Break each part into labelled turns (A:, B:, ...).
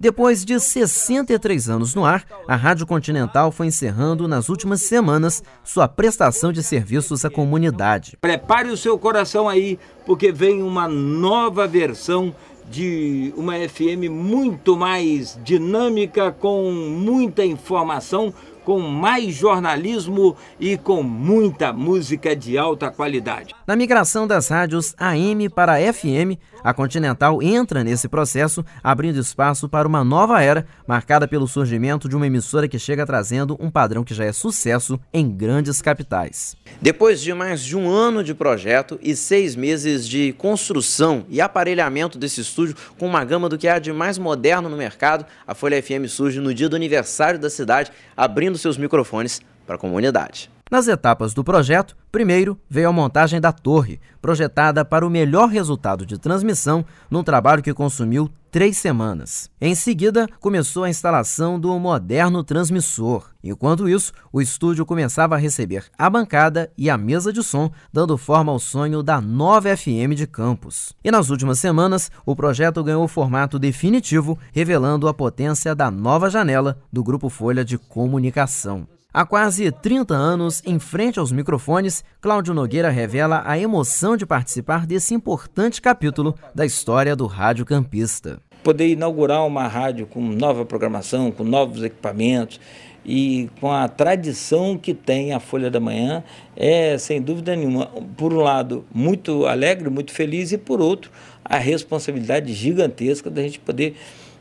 A: Depois de 63 anos no ar, a Rádio Continental foi encerrando nas últimas semanas sua prestação de serviços à comunidade. Prepare o seu coração
B: aí, porque vem uma nova versão de uma FM muito mais dinâmica, com muita informação, com mais jornalismo e com muita música de alta qualidade.
A: Na migração das rádios AM para FM, a Continental entra nesse processo, abrindo espaço para uma nova era, marcada pelo surgimento de uma emissora que chega trazendo um padrão que já é sucesso em grandes capitais. Depois de mais de um ano de projeto e seis meses de construção e aparelhamento desse estúdio, sujo com uma gama do que há de mais moderno no mercado, a Folha FM surge no dia do aniversário da cidade, abrindo seus microfones para a comunidade. Nas etapas do projeto, primeiro veio a montagem da torre, projetada para o melhor resultado de transmissão num trabalho que consumiu três semanas. Em seguida, começou a instalação do moderno transmissor. Enquanto isso, o estúdio começava a receber a bancada e a mesa de som, dando forma ao sonho da 9FM de Campos. E nas últimas semanas, o projeto ganhou o formato definitivo, revelando a potência da nova janela do Grupo Folha de Comunicação. Há quase 30 anos, em frente aos microfones, Cláudio Nogueira revela a emoção de participar desse importante capítulo da história do Rádio Campista.
B: Poder inaugurar uma rádio com nova programação, com novos equipamentos e com a tradição que tem a Folha da Manhã é, sem dúvida nenhuma, por um lado, muito alegre, muito feliz e, por outro, a responsabilidade gigantesca da gente poder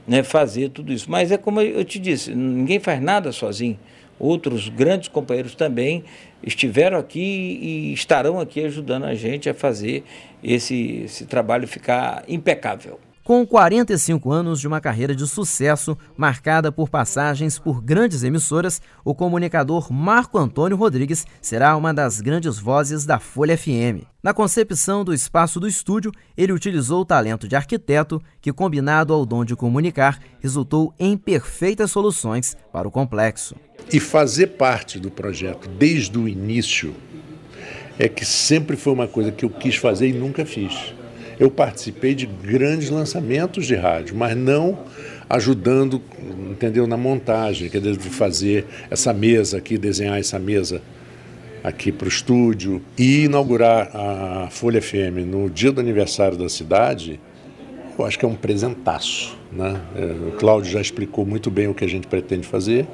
B: né, fazer tudo isso. Mas é como eu te disse: ninguém faz nada sozinho outros grandes companheiros também estiveram aqui e estarão aqui ajudando a gente a fazer esse, esse trabalho ficar impecável.
A: Com 45 anos de uma carreira de sucesso, marcada por passagens por grandes emissoras, o comunicador Marco Antônio Rodrigues será uma das grandes vozes da Folha FM. Na concepção do espaço do estúdio, ele utilizou o talento de arquiteto, que, combinado ao dom de comunicar,
C: resultou em perfeitas soluções para o complexo. E fazer parte do projeto desde o início é que sempre foi uma coisa que eu quis fazer e nunca fiz. Eu participei de grandes lançamentos de rádio, mas não ajudando, entendeu, na montagem, quer dizer, de fazer essa mesa aqui, desenhar essa mesa aqui para o estúdio e inaugurar a Folha FM no dia do aniversário da cidade, eu acho que é um presentaço. Né? É, o Cláudio já explicou muito bem o que a gente pretende fazer.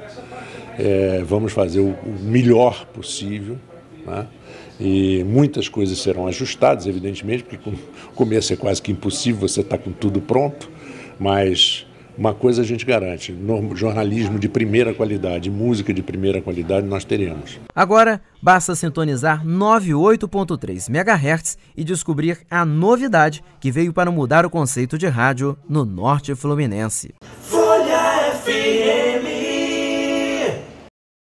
C: É, vamos fazer o, o melhor possível. Né? E muitas coisas serão ajustadas, evidentemente, porque com começo é quase que impossível, você está com tudo pronto, mas uma coisa a gente garante: jornalismo de primeira qualidade, música de primeira qualidade nós teremos.
A: Agora, basta sintonizar 98.3 MHz e descobrir a novidade que veio para mudar o conceito de rádio no Norte Fluminense.